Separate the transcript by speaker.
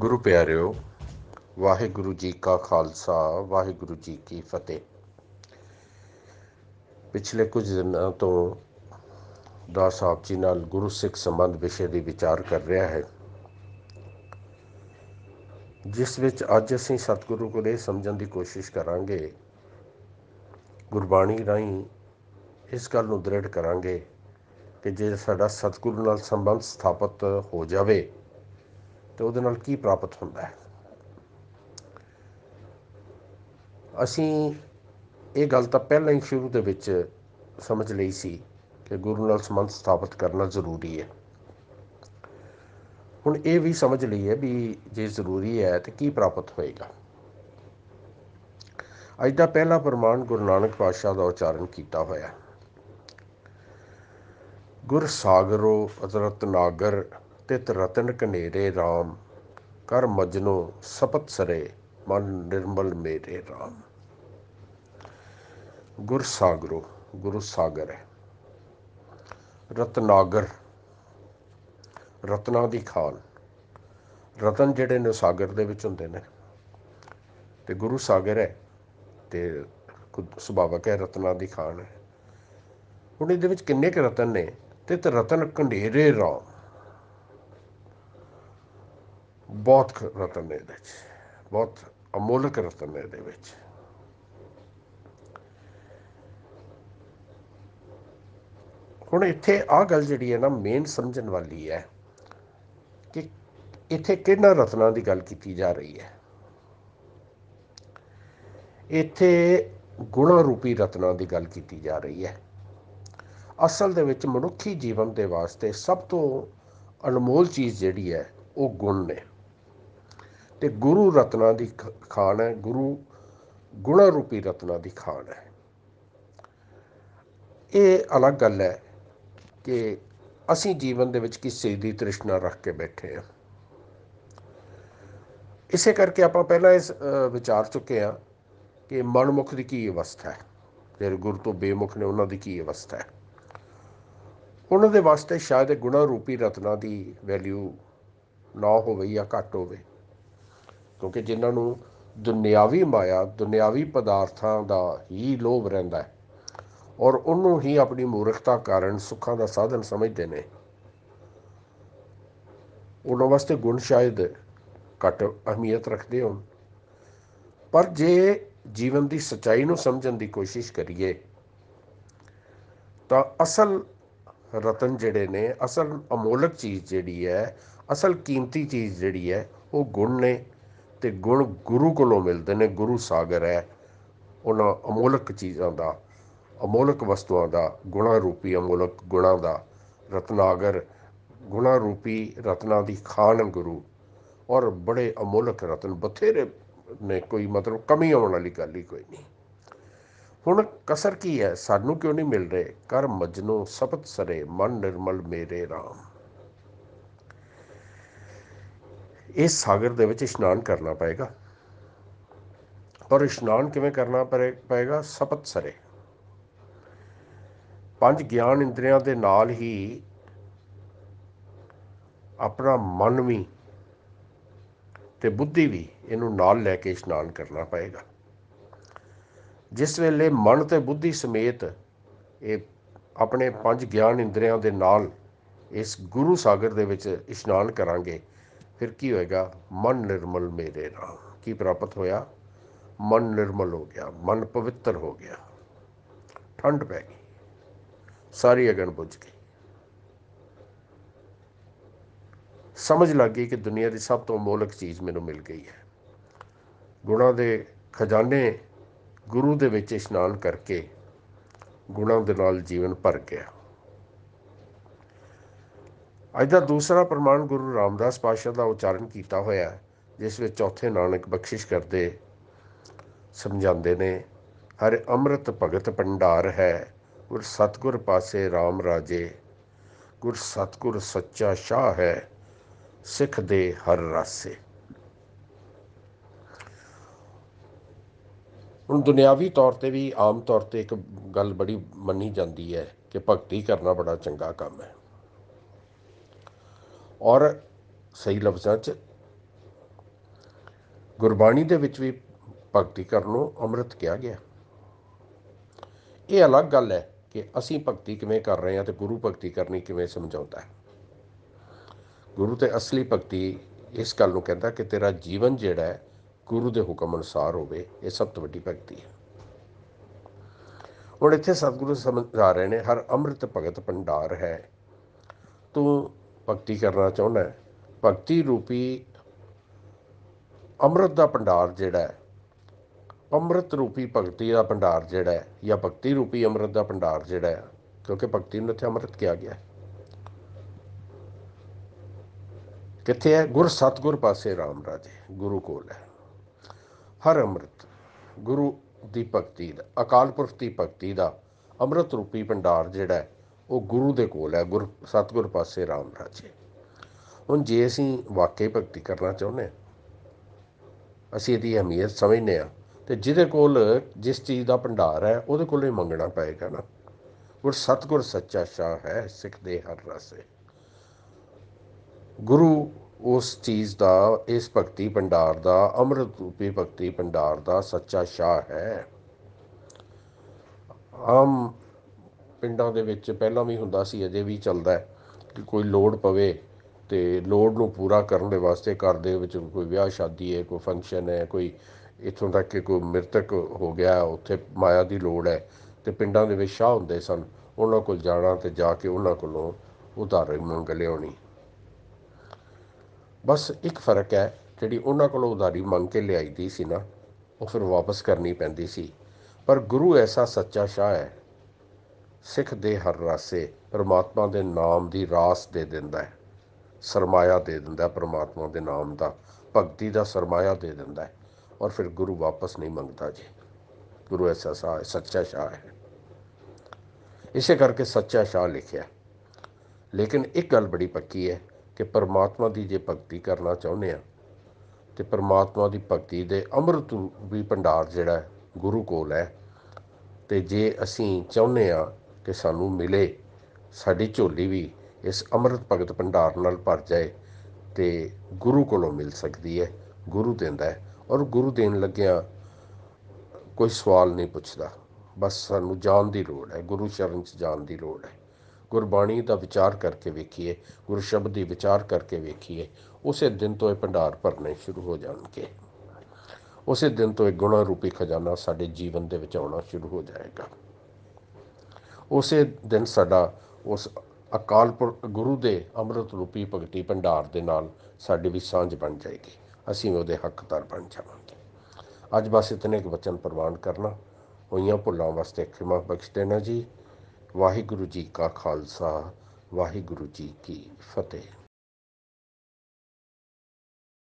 Speaker 1: ਗੁਰੂ ਪਿਆਰਿਓ ਵਾਹਿਗੁਰੂ ਜੀ ਕਾ ਖਾਲਸਾ ਵਾਹਿਗੁਰੂ ਜੀ ਕੀ ਫਤਿਹ ਪਿਛਲੇ ਕੁਝ ਦਿਨਾਂ ਤੋਂ ਦਾ ਸਾਹਿਬ ਜੀ ਨਾਲ ਗੁਰੂ ਸਿੱਖ ਸੰਬੰਧ ਵਿਸ਼ੇ ਦੀ ਵਿਚਾਰ ਕਰ ਰਿਹਾ ਹੈ ਜਿਸ ਵਿੱਚ ਅੱਜ ਅਸੀਂ ਸਤਿਗੁਰੂ ਕੋਲ ਇਹ ਸਮਝਣ ਦੀ ਕੋਸ਼ਿਸ਼ ਕਰਾਂਗੇ ਗੁਰਬਾਣੀ ਰਾਹੀਂ ਇਸ ਗੱਲ ਨੂੰ ਦ੍ਰਿੜ ਕਰਾਂਗੇ ਕਿ ਜੇ ਸਾਡਾ ਸਤਿਗੁਰੂ ਨਾਲ ਸੰਬੰਧ ਸਥਾਪਿਤ ਹੋ ਜਾਵੇ ਤੇ ਉਹਦੇ ਨਾਲ ਕੀ ਪ੍ਰਾਪਤ ਹੁੰਦਾ ਹੈ ਅਸੀਂ ਇਹ ਗੱਲ ਤਾਂ ਪਹਿਲਾਂ ਹੀ ਸ਼ੁਰੂ ਦੇ ਵਿੱਚ ਸਮਝ ਲਈ ਸੀ ਕਿ ਗੁਰੂ ਨਾਲ ਸੰਬੰਧ ਸਥਾਪਿਤ ਕਰਨਾ ਜ਼ਰੂਰੀ ਹੈ ਹੁਣ ਇਹ ਵੀ ਸਮਝ ਲਈ ਹੈ ਵੀ ਜੇ ਜ਼ਰੂਰੀ ਹੈ ਤੇ ਕੀ ਪ੍ਰਾਪਤ ਹੋਏਗਾ ਅੱਜ ਦਾ ਪਹਿਲਾ ਪ੍ਰਮਾਣ ਗੁਰੂ ਨਾਨਕ ਪਾਤਸ਼ਾਹ ਦਾ ਉਚਾਰਨ ਕੀਤਾ ਹੋਇਆ ਗੁਰ ਸਾਗਰੋ ਅਜ਼ਰਤ ਨਾਗਰ ਤਿਤ ਰਤਨ ਕਨੇਰੇ RAM ਕਰ ਮਜਨੋ ਸਪਤ ਸਰੇ ਮਨ ਨਿਰਮਲ ਮੇਰੇ RAM ਗੁਰ ਸਾਗਰੋ ਗੁਰੂ ਸਾਗਰ ਹੈ ਰਤਨਾਗਰ ਰਤਨਾ ਦੀ ਖਾਨ ਰਤਨ ਜਿਹੜੇ ਨੇ ਸਾਗਰ ਦੇ ਵਿੱਚ ਹੁੰਦੇ ਨੇ ਤੇ ਗੁਰੂ ਸਾਗਰ ਹੈ ਤੇ ਸੁਭਾਵਕ ਹੈ ਰਤਨਾ ਦੀ ਖਾਨ ਹੈ ਹੁਣ ਇਹਦੇ ਵਿੱਚ ਕਿੰਨੇ ਕੁ ਰਤਨ ਨੇ ਤੇ ਰਤਨ ਕੰਢੇਰੇ ਰਾਮ ਬਹੁਤ ਰਤਨ ਨੇ ਇਹਦੇ ਵਿੱਚ ਬਹੁਤ ਅਮੋਲਕ ਰਤਨ ਨੇ ਇਹਦੇ ਵਿੱਚ ਹੁਣ ਇੱਥੇ ਆ ਗੱਲ ਜਿਹੜੀ ਹੈ ਨਾ ਮੇਨ ਸਮਝਣ ਵਾਲੀ ਹੈ ਕਿ ਇੱਥੇ ਕਿਹਨਾਂ ਰਤਨਾਂ ਦੀ ਗੱਲ ਕੀਤੀ ਜਾ ਰਹੀ ਹੈ ਇੱਥੇ ਗੁਣਾ ਰੂਪੀ ਰਤਨਾਂ ਦੀ ਗੱਲ ਕੀਤੀ ਜਾ ਰਹੀ ਹੈ ਅਸਲ ਦੇ ਵਿੱਚ ਮਨੁੱਖੀ ਜੀਵਨ ਦੇ ਵਾਸਤੇ ਸਭ ਤੋਂ ਅਨਮੋਲ ਚੀਜ਼ ਜਿਹੜੀ ਹੈ ਉਹ ਗੁਣ ਨੇ ਤੇ ਗੁਰੂ ਰਤਨਾ ਦੀ ਖਾਨ ਹੈ ਗੁਰੂ ਗੁਣਾ ਰੂਪੀ ਰਤਨਾ ਦੀ ਖਾਨ ਹੈ ਇਹ ਅਲੱਗ ਗੱਲ ਹੈ ਕਿ ਅਸੀਂ ਜੀਵਨ ਦੇ ਵਿੱਚ ਕਿਸੇ ਦੀ ਤ੍ਰਿਸ਼ਨਾ ਰੱਖ ਕੇ ਬੈਠੇ ਹਾਂ ਇਸੇ ਕਰਕੇ ਆਪਾਂ ਪਹਿਲਾਂ ਇਸ ਵਿਚਾਰ ਚੁੱਕੇ ਆ ਕਿ ਮਨਮੁਖ ਦੀ ਕੀ ਅਵਸਥਾ ਹੈ ਫਿਰ ਗੁਰ ਤੋਂ ਬੇਮੁਖ ਨੇ ਉਹਨਾਂ ਦੀ ਕੀ ਅਵਸਥਾ ਹੈ ਉਹਨਾਂ ਦੇ ਵਾਸਤੇ ਸ਼ਾਇਦ ਗੁਣਾ ਰੂਪੀ ਰਤਨਾ ਦੀ ਵੈਲਿਊ ਨਾ ਹੋਵੇ ਜਾਂ ਘੱਟ ਹੋਵੇ ਕਿਉਂਕਿ ਜਿਨ੍ਹਾਂ ਨੂੰ ਦੁਨਿਆਵੀ ਮਾਇਆ ਦੁਨਿਆਵੀ ਪਦਾਰਥਾਂ ਦਾ ਹੀ ਲੋਭ ਰਹਿੰਦਾ ਹੈ ਔਰ ਉਹਨੂੰ ਹੀ ਆਪਣੀ ਮੂਰਖਤਾ ਕਾਰਨ ਸੁੱਖਾਂ ਦਾ ਸਾਧਨ ਸਮਝਦੇ ਨੇ ਉਹਨਾਂ ਵਾਸਤੇ ਗੁਣ ਸ਼ਾਇਦ ਘੱਟ ਅਹਿਮੀਅਤ ਰੱਖਦੇ ਹੋਣ ਪਰ ਜੇ ਜੀਵਨ ਦੀ ਸਚਾਈ ਨੂੰ ਸਮਝਣ ਦੀ ਕੋਸ਼ਿਸ਼ ਕਰੀਏ ਤਾਂ ਅਸਲ ਰਤਨ ਜਿਹੜੇ ਨੇ ਅਸਲ ਅਮੋਲਕ ਚੀਜ਼ ਜਿਹੜੀ ਹੈ ਅਸਲ ਕੀਮਤੀ ਚੀਜ਼ ਜਿਹੜੀ ਹੈ ਉਹ ਗੁਣ ਨੇ ਤੇ ਗੁਣ ਗੁਰੂ ਕੋਲੋਂ ਮਿਲਦੇ ਨੇ ਗੁਰੂ ਸਾਗਰ ਹੈ ਉਹਨਾਂ ਅਮੋਲਕ ਚੀਜ਼ਾਂ ਦਾ ਅਮੋਲਕ ਵਸਤੂਆਂ ਦਾ ਗੁਣਾ ਰੂਪੀ ਅਮੋਲਕ ਗੁਣਾ ਦਾ ਰਤਨਾਗਰ ਗੁਣਾ ਰੂਪੀ ਰਤਨਾ ਦੀ ਖਾਨ ਗੁਰੂ ਔਰ ਬੜੇ ਅਮੋਲਕ ਰਤਨ ਬਥੇਰੇ ਨੇ ਕੋਈ ਮਤਲਬ ਕਮੀ ਆਉਣ ਵਾਲੀ ਗੱਲ ਹੀ ਕੋਈ ਨਹੀਂ ਹੁਣ ਕਸਰ ਕੀ ਹੈ ਸਾਨੂੰ ਕਿਉਂ ਨਹੀਂ ਮਿਲ ਰਹੇ ਕਰ ਮਜਨੂ ਸਪਤ ਸਰੇ ਮਨ ਨਿਰਮਲ ਮੇਰੇ RAM ਇਸ ਸਾਗਰ ਦੇ ਵਿੱਚ ਇਸ਼ਨਾਨ ਕਰਨਾ ਪਏਗਾ ਔਰ ਇਸ਼ਨਾਨ ਕਿਵੇਂ ਕਰਨਾ ਪਏਗਾ ਸਪਤ ਸਰੇ ਪੰਜ ਗਿਆਨ ਇੰਦਰੀਆਂ ਦੇ ਨਾਲ ਹੀ ਆਪਣਾ ਮਨ ਵੀ ਤੇ ਬੁੱਧੀ ਵੀ ਇਹਨੂੰ ਨਾਲ ਲੈ ਕੇ ਇਸ਼ਨਾਨ ਕਰਨਾ ਪਏਗਾ ਜਿਸ ਵੇਲੇ ਮਨ ਤੇ ਬੁੱਧੀ ਸਮੇਤ ਇਹ ਆਪਣੇ ਪੰਜ ਗਿਆਨ ਇੰਦਰੀਆਂ ਦੇ ਨਾਲ ਇਸ ਗੁਰੂ ਸਾਗਰ ਦੇ ਵਿੱਚ ਇਸ਼ਨਾਨ ਕਰਾਂਗੇ ਫਿਰ ਕੀ ਹੋਏਗਾ ਮਨ ਨਿਰਮਲ ਮੇਰੇ ਨਾਲ ਕੀ ਪ੍ਰਾਪਤ ਹੋਇਆ ਮਨ ਨਿਰਮਲ ਹੋ ਗਿਆ ਮਨ ਪਵਿੱਤਰ ਹੋ ਗਿਆ ਠੰਡ ਪੈ ਗਈ ਸਾਰੀ ਅਗਨ ਬੁਝ ਗਈ ਸਮਝ ਲੱਗ ਗਈ ਕਿ ਦੁਨੀਆ ਦੀ ਸਭ ਤੋਂ ਮੋਲਕ ਚੀਜ਼ ਮੈਨੂੰ ਮਿਲ ਗਈ ਹੈ ਗੁਣਾ ਦੇ ਖਜ਼ਾਨੇ ਗੁਰੂ ਦੇ ਵਿੱਚ ਇਸ਼ਨਾਨ ਕਰਕੇ ਗੁਣਾ ਦੇ ਨਾਲ ਜੀਵਨ ਭਰ ਗਿਆ ਅੱਜ ਦਾ ਦੂਸਰਾ ਪ੍ਰਮਾਣ ਗੁਰੂ ਰਾਮਦਾਸ ਪਾਸ਼ਾ ਦਾ ਉਚਾਰਨ ਕੀਤਾ ਹੋਇਆ ਹੈ ਜਿਸ ਵਿੱਚ ਚੌਥੇ ਨਾਨਕ ਬਖਸ਼ਿਸ਼ ਕਰਦੇ ਸਮਝਾਉਂਦੇ ਨੇ ਹਰ ਅੰਮ੍ਰਿਤ ਭਗਤ ਪੰਡਾਰ ਹੈ ਗੁਰ ਸਤਗੁਰ ਪਾਸੇ RAM ਰਾਜੇ ਗੁਰ ਸਤਗੁਰ ਸੱਚਾ ਸ਼ਾਹ ਹੈ ਸਿੱਖ ਦੇ ਹਰ ਰਾਸੇ ਹੁਣ ਦੁਨਿਆਵੀ ਤੌਰ ਤੇ ਵੀ ਆਮ ਤੌਰ ਤੇ ਇੱਕ ਗੱਲ ਬੜੀ ਮੰਨੀ ਜਾਂਦੀ ਹੈ ਕਿ ਭਗਤੀ ਕਰਨਾ ਬੜਾ ਚੰਗਾ ਕੰਮ ਹੈ ਔਰ ਸਹੀ ਲਫ਼ਜ਼ਾਂ 'ਚ ਗੁਰਬਾਣੀ ਦੇ ਵਿੱਚ ਵੀ ਭਗਤੀ ਕਰਨ ਨੂੰ ਅੰਮ੍ਰਿਤ ਕਿਹਾ ਗਿਆ ਇਹ ਅਲੱਗ ਗੱਲ ਹੈ ਕਿ ਅਸੀਂ ਭਗਤੀ ਕਿਵੇਂ ਕਰ ਰਹੇ ਹਾਂ ਤੇ ਗੁਰੂ ਭਗਤੀ ਕਰਨੀ ਕਿਵੇਂ ਸਮਝਾਉਂਦਾ ਹੈ ਗੁਰੂ ਤੇ ਅਸਲੀ ਭਗਤੀ ਇਸ ਗੱਲ ਨੂੰ ਕਹਿੰਦਾ ਕਿ ਤੇਰਾ ਜੀਵਨ ਜਿਹੜਾ ਹੈ ਗੁਰੂ ਦੇ ਹੁਕਮ ਅਨੁਸਾਰ ਹੋਵੇ ਇਹ ਸਭ ਤੋਂ ਵੱਡੀ ਭਗਤੀ ਹੈ ਹੁਣ ਇੱਥੇ ਸਤਿਗੁਰੂ ਸਮਝਾ ਰਹੇ ਨੇ ਹਰ ਅੰਮ੍ਰਿਤ ਭਗਤ ਭੰਡਾਰ ਹੈ ਤੂੰ ਭਗਤੀ ਕਰਨਾ ਚਾਹੁੰਦਾ ਹੈ ਭਗਤੀ ਰੂਪੀ ਅੰਮ੍ਰਿਤ ਦਾ ਭੰਡਾਰ ਜਿਹੜਾ ਹੈ ਅੰਮ੍ਰਿਤ ਰੂਪੀ ਭਗਤੀ ਦਾ ਭੰਡਾਰ ਜਿਹੜਾ ਹੈ ਜਾਂ ਭਗਤੀ ਰੂਪੀ ਅੰਮ੍ਰਿਤ ਦਾ ਭੰਡਾਰ ਜਿਹੜਾ ਹੈ ਕਿਉਂਕਿ ਭਗਤੀ ਨੂੰ ਇੱਥੇ ਅੰਮ੍ਰਿਤ ਕਿਹਾ ਗਿਆ ਹੈ ਕਿੱਥੇ ਹੈ ਗੁਰ ਸਤਗੁਰ ਪਾਸੇ ਰਾਮ ਰਾਜੇ ਗੁਰੂ ਕੋਲ ਹੈ ਹਰ ਅੰਮ੍ਰਿਤ ਗੁਰੂ ਦੀ ਭਗਤੀ ਦਾ ਅਕਾਲ ਪੁਰਖ ਦੀ ਭਗਤੀ ਦਾ ਅੰਮ੍ਰਿਤ ਰੂਪੀ ਭੰਡਾਰ ਜਿਹੜਾ ਹੈ ਉਹ ਗੁਰੂ ਦੇ ਕੋਲ ਹੈ ਗੁਰ ਸਤਗੁਰ ਪਾਸੇ ਰਾਮ ਰਾਜੇ ਹੁਣ ਜੇ ਅਸੀਂ ਵਾਕਈ ਭਗਤੀ ਕਰਨਾ ਚਾਹੁੰਦੇ ਅਸੀਂ ਇਹਦੀ ਅਹਿਮੀਅਤ ਸਮਝਨੇ ਆ ਤੇ ਜਿਹਦੇ ਕੋਲ ਜਿਸ ਚੀਜ਼ ਦਾ ਭੰਡਾਰ ਹੈ ਉਹਦੇ ਕੋਲੇ ਹੀ ਮੰਗਣਾ ਪਏਗਾ ਨਾ ਗੁਰ ਸਤਗੁਰ ਸੱਚਾ ਸ਼ਾਹ ਹੈ ਸਿੱਖ ਦੇ ਹਰ ਰਸੇ ਗੁਰੂ ਉਸ ਚੀਜ਼ ਦਾ ਇਸ ਭਗਤੀ ਭੰਡਾਰ ਦਾ ਅੰਮ੍ਰਿਤ ਰੂਪੀ ਭਗਤੀ ਭੰਡਾਰ ਦਾ ਸੱਚਾ ਸ਼ਾਹ ਹੈ ਆਮ ਪਿੰਡਾਂ ਦੇ ਵਿੱਚ ਪਹਿਲਾਂ ਵੀ ਹੁੰਦਾ ਸੀ ਅਜੇ ਵੀ ਚੱਲਦਾ ਕਿ ਕੋਈ ਲੋੜ ਪਵੇ ਤੇ ਲੋੜ ਨੂੰ ਪੂਰਾ ਕਰਨ ਦੇ ਵਾਸਤੇ ਘਰ ਦੇ ਵਿੱਚ ਕੋਈ ਵਿਆਹ ਸ਼ਾਦੀ ਹੈ ਕੋਈ ਫੰਕਸ਼ਨ ਹੈ ਕੋਈ ਇਥੋਂ ਤੱਕ ਕਿ ਕੋਈ ਮ੍ਰਿਤਕ ਹੋ ਗਿਆ ਉੱਥੇ ਮਾਇਆ ਦੀ ਲੋੜ ਹੈ ਤੇ ਪਿੰਡਾਂ ਦੇ ਵਿੱਚ ਸ਼ਾਹ ਹੁੰਦੇ ਸਨ ਉਹਨਾਂ ਕੋਲ ਜਾਣਾ ਤੇ ਜਾ ਕੇ ਉਹਨਾਂ ਕੋਲੋਂ ਉਧਾਰੇ ਮੰਗ ਲਿਆਉਣੀ ਬਸ ਇੱਕ ਫਰਕ ਹੈ ਜਿਹੜੀ ਉਹਨਾਂ ਕੋਲੋਂ ਉਧਾਰੀ ਮੰਗ ਕੇ ਲਿਆਈਦੀ ਸੀ ਨਾ ਉਹ ਫਿਰ ਵਾਪਸ ਕਰਨੀ ਪੈਂਦੀ ਸੀ ਪਰ ਗੁਰੂ ਐਸਾ ਸੱਚਾ ਸ਼ਾਹ ਹੈ ਸਿੱਖ ਦੇ ਹਰ ਰਾਸੇ ਪ੍ਰਮਾਤਮਾ ਦੇ ਨਾਮ ਦੀ ਰਾਸ ਦੇ ਦਿੰਦਾ ਹੈ ਸਰਮਾਇਆ ਦੇ ਦਿੰਦਾ ਪ੍ਰਮਾਤਮਾ ਦੇ ਨਾਮ ਦਾ ਭਗਤੀ ਦਾ ਸਰਮਾਇਆ ਦੇ ਦਿੰਦਾ ਹੈ ਔਰ ਫਿਰ ਗੁਰੂ ਵਾਪਸ ਨਹੀਂ ਮੰਗਦਾ ਜੀ ਗੁਰੂ ਐਸਾ ਸਾ ਸੱਚਾ ਸ਼ਾਹ ਹੈ ਇਸੇ ਕਰਕੇ ਸੱਚਾ ਸ਼ਾਹ ਲਿਖਿਆ ਲੇਕਿਨ ਇੱਕ ਗੱਲ ਬੜੀ ਪੱਕੀ ਹੈ ਕਿ ਪ੍ਰਮਾਤਮਾ ਦੀ ਜੇ ਭਗਤੀ ਕਰਨਾ ਚਾਹੁੰਦੇ ਆ ਤੇ ਪ੍ਰਮਾਤਮਾ ਦੀ ਭਗਤੀ ਦੇ ਅੰਮ੍ਰਿਤ ਵੀ ਭੰਡਾਰ ਜਿਹੜਾ ਗੁਰੂ ਕੋਲ ਹੈ ਤੇ ਜੇ ਅਸੀਂ ਚਾਹੁੰਦੇ ਆ ਕਿ ਸਾਨੂੰ ਮਿਲੇ ਸਾਡੀ ਝੋਲੀ ਵੀ ਇਸ ਅੰਮ੍ਰਿਤ ਭਗਤ ਭੰਡਾਰ ਨਾਲ ਭਰ ਜਾਏ ਤੇ ਗੁਰੂ ਕੋਲੋਂ ਮਿਲ ਸਕਦੀ ਹੈ ਗੁਰੂ ਦਿੰਦਾ ਹੈ ਔਰ ਗੁਰੂ ਦੇਣ ਲੱਗਿਆ ਕੋਈ ਸਵਾਲ ਨਹੀਂ ਪੁੱਛਦਾ ਬਸ ਸਾਨੂੰ ਜਾਣ ਦੀ ਲੋੜ ਹੈ ਗੁਰੂ ਸ਼ਰਨ 'ਚ ਜਾਣ ਦੀ ਲੋੜ ਹੈ ਗੁਰਬਾਣੀ ਦਾ ਵਿਚਾਰ ਕਰਕੇ ਵੇਖੀਏ ਗੁਰ ਸ਼ਬਦ ਦੀ ਵਿਚਾਰ ਕਰਕੇ ਵੇਖੀਏ ਉਸੇ ਦਿਨ ਤੋਂ ਇਹ ਭੰਡਾਰ ਭਰਨੇ ਸ਼ੁਰੂ ਹੋ ਜਾਣਗੇ ਉਸੇ ਦਿਨ ਤੋਂ ਇਹ ਗੁਣਾ ਰੂਪੀ ਖਜ਼ਾਨਾ ਸਾਡੇ ਜੀਵਨ ਦੇ ਵਿੱਚ ਆਉਣਾ ਸ਼ੁਰੂ ਹੋ ਜਾਏਗਾ ਉਸੇ ਦਿਨ ਸਾਡਾ ਉਸ ਅਕਾਲ ਪੁਰਖ ਗੁਰੂ ਦੇ ਅੰਮ੍ਰਿਤ ਰੂਪੀ ਭਗਤੀ ਭੰਡਾਰ ਦੇ ਨਾਲ ਸਾਡੀ ਵੀ ਸਾਂਝ ਬਣ ਜਾਏਗੀ ਅਸੀਂ ਉਹਦੇ ਹੱਕਦਾਰ ਬਣ ਜਾਵਾਂਗੇ ਅੱਜ ਬਸ ਇਤਨੇ ਕੁ ਬਚਨ ਪ੍ਰਵਾਨ ਕਰਨਾ ਹੋਈਆਂ ਭੁੱਲਾਂ ਵਾਸਤੇ ਖਿਮਾ ਬਖਸ਼ ਦੇਣਾ ਜੀ ਵਾਹਿਗੁਰੂ ਜੀ ਕਾ ਖਾਲਸਾ ਵਾਹਿਗੁਰੂ ਜੀ ਕੀ ਫਤਿਹ